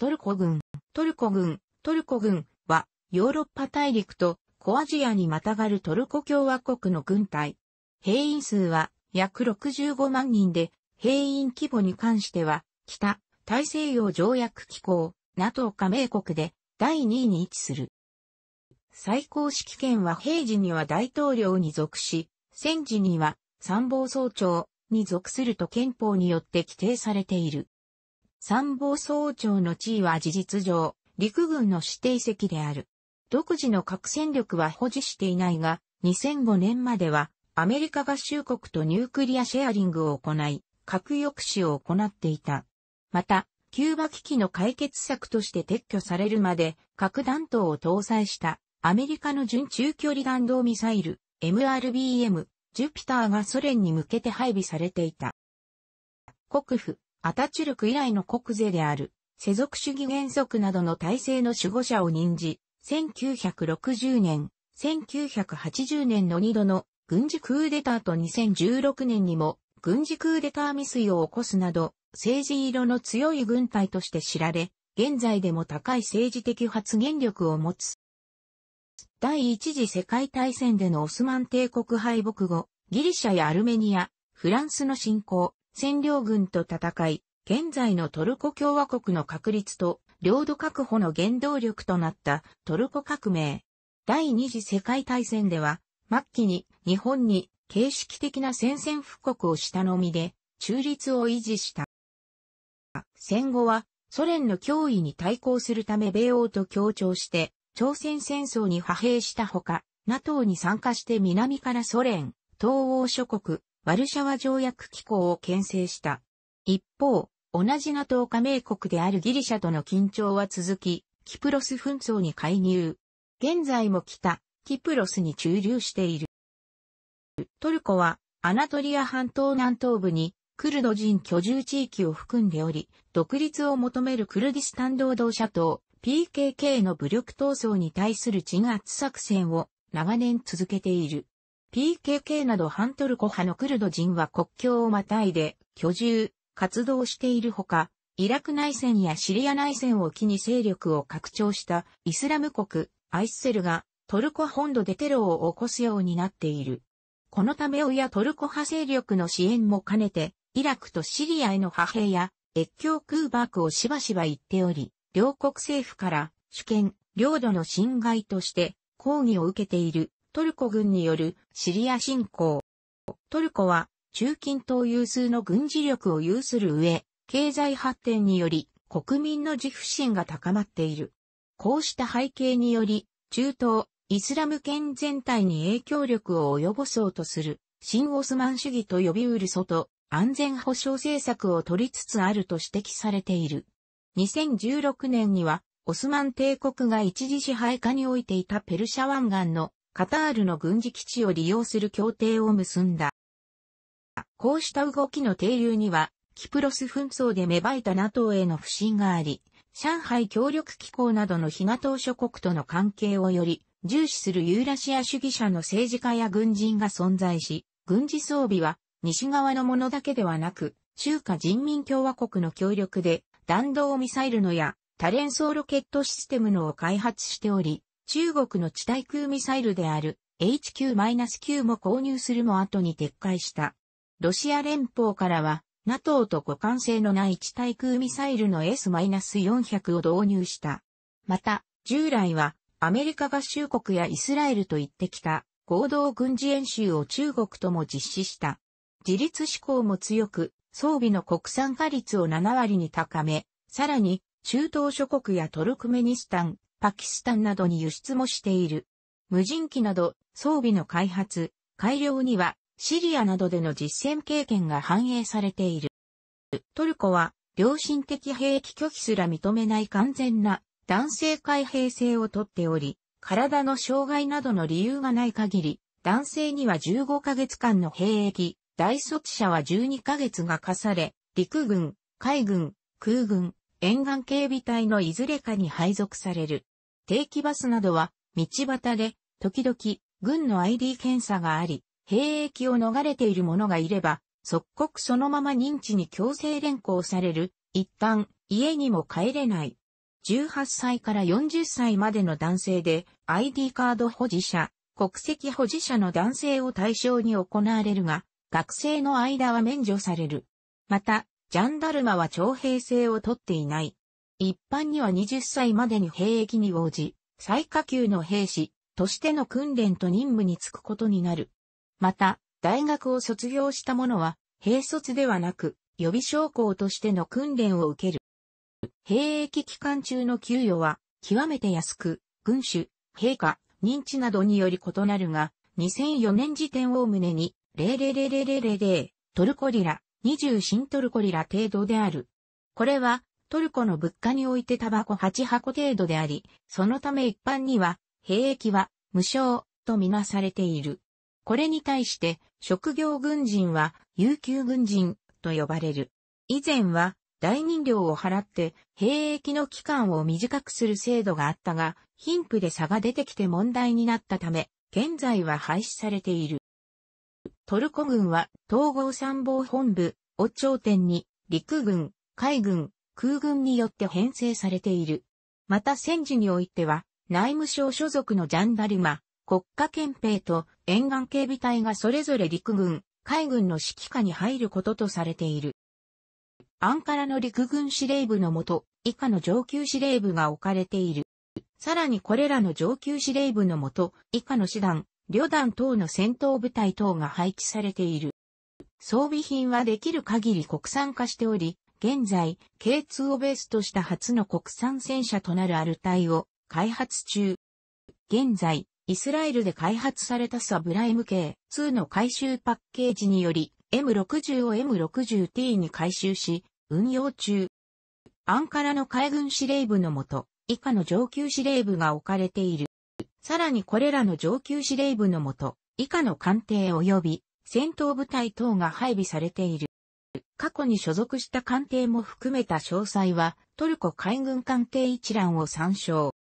トルコ軍、トルコ軍、トルコ軍は、ヨーロッパ大陸と小アジアにまたがるトルコ共和国の軍隊。兵員数は約65万人で、兵員規模に関しては、北、大西洋条約機構、NATO 加盟国で第2位に位置する。最高指揮権は平時には大統領に属し、戦時には参謀総長に属すると憲法によって規定されている。参謀総長の地位は事実上、陸軍の指定席である。独自の核戦力は保持していないが、2005年までは、アメリカ合衆国とニュークリアシェアリングを行い、核抑止を行っていた。また、キューバ危機の解決策として撤去されるまで、核弾頭を搭載したアメリカの準中距離弾道ミサイル、MRBM、ジュピターがソ連に向けて配備されていた。国府、アタチュルク以来の国税である、世俗主義原則などの体制の守護者を任じ、1960年、1980年の2度の軍事クーデターと2016年にも軍事クーデター未遂を起こすなど政治色の強い軍隊として知られ、現在でも高い政治的発言力を持つ。第一次世界大戦でのオスマン帝国敗北後、ギリシャやアルメニア、フランスの侵攻、占領軍と戦い、現在のトルコ共和国の確立と領土確保の原動力となったトルコ革命。第二次世界大戦では、末期に日本に形式的な宣戦布告をしたのみで、中立を維持した。戦後は、ソ連の脅威に対抗するため米欧と協調して、朝鮮戦争に派兵したほか、NATO に参加して南からソ連、東欧諸国、ワルシャワ条約機構を牽制した。一方、同じ NATO 加盟国であるギリシャとの緊張は続き、キプロス紛争に介入。現在も北、キプロスに駐留している。トルコは、アナトリア半島南東部に、クルド人居住地域を含んでおり、独立を求めるクルディスタン労働者党、PKK の武力闘争に対する鎮圧作戦を長年続けている。PKK など反トルコ派のクルド人は国境をまたいで居住、活動しているほか、イラク内戦やシリア内戦を機に勢力を拡張したイスラム国アイスセルがトルコ本土でテロを起こすようになっている。このため親トルコ派勢力の支援も兼ねて、イラクとシリアへの派兵や越境空爆をしばしば言っており、両国政府から主権、領土の侵害として抗議を受けている。トルコ軍によるシリア侵攻。トルコは中近東有数の軍事力を有する上、経済発展により国民の自負心が高まっている。こうした背景により、中東、イスラム圏全体に影響力を及ぼそうとする、新オスマン主義と呼びうる外、安全保障政策を取りつつあると指摘されている。2016年には、オスマン帝国が一時支配下においていたペルシャ湾岸のカタールの軍事基地を利用する協定を結んだ。こうした動きの停留には、キプロス紛争で芽生えた NATO への不信があり、上海協力機構などの非 NATO 諸国との関係をより重視するユーラシア主義者の政治家や軍人が存在し、軍事装備は西側のものだけではなく、中華人民共和国の協力で弾道ミサイルのや多連装ロケットシステムのを開発しており、中国の地対空ミサイルである HQ-9 も購入するも後に撤回した。ロシア連邦からは NATO と互換性のない地対空ミサイルの S-400 を導入した。また、従来はアメリカ合衆国やイスラエルと言ってきた合同軍事演習を中国とも実施した。自立志向も強く、装備の国産化率を7割に高め、さらに中東諸国やトルクメニスタン、パキスタンなどに輸出もしている。無人機など装備の開発、改良にはシリアなどでの実践経験が反映されている。トルコは良心的兵器拒否すら認めない完全な男性開閉性をとっており、体の障害などの理由がない限り、男性には15ヶ月間の兵役、大卒者は12ヶ月が課され、陸軍、海軍、空軍、沿岸警備隊のいずれかに配属される。定期バスなどは、道端で、時々、軍の ID 検査があり、兵役を逃れている者がいれば、即刻そのまま認知に強制連行される、一旦、家にも帰れない。18歳から40歳までの男性で ID カード保持者、国籍保持者の男性を対象に行われるが、学生の間は免除される。また、ジャンダルマは徴兵制を取っていない。一般には20歳までに兵役に応じ、最下級の兵士としての訓練と任務に就くことになる。また、大学を卒業した者は、兵卒ではなく、予備将校としての訓練を受ける。兵役期間中の給与は、極めて安く、軍種、陛下、認知などにより異なるが、2004年時点を胸に、0000000トルコリラ、20新トルコリラ程度である。これは、トルコの物価においてタバコ8箱程度であり、そのため一般には、兵役は無償とみなされている。これに対して、職業軍人は、有給軍人と呼ばれる。以前は、大人料を払って、兵役の期間を短くする制度があったが、貧富で差が出てきて問題になったため、現在は廃止されている。トルコ軍は、統合参謀本部を頂点に、陸軍、海軍、空軍によって編成されている。また戦時においては、内務省所属のジャンダルマ、国家憲兵と沿岸警備隊がそれぞれ陸軍、海軍の指揮下に入ることとされている。アンカラの陸軍司令部のもと、以下の上級司令部が置かれている。さらにこれらの上級司令部のもと、以下の師団、旅団等の戦闘部隊等が配置されている。装備品はできる限り国産化しており、現在、K2 をベースとした初の国産戦車となるアルタイを開発中。現在、イスラエルで開発されたサブライム K2 の回収パッケージにより、M60 を M60T に回収し、運用中。アンカラの海軍司令部のもと、以下の上級司令部が置かれている。さらにこれらの上級司令部のもと、以下の艦艇及び戦闘部隊等が配備されている。過去に所属した艦艇も含めた詳細は、トルコ海軍艦艇一覧を参照。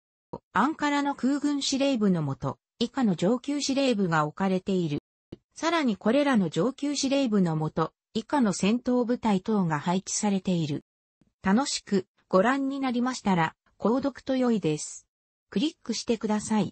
アンカラの空軍司令部のもと、以下の上級司令部が置かれている。さらにこれらの上級司令部のもと、以下の戦闘部隊等が配置されている。楽しくご覧になりましたら、購読と良いです。クリックしてください。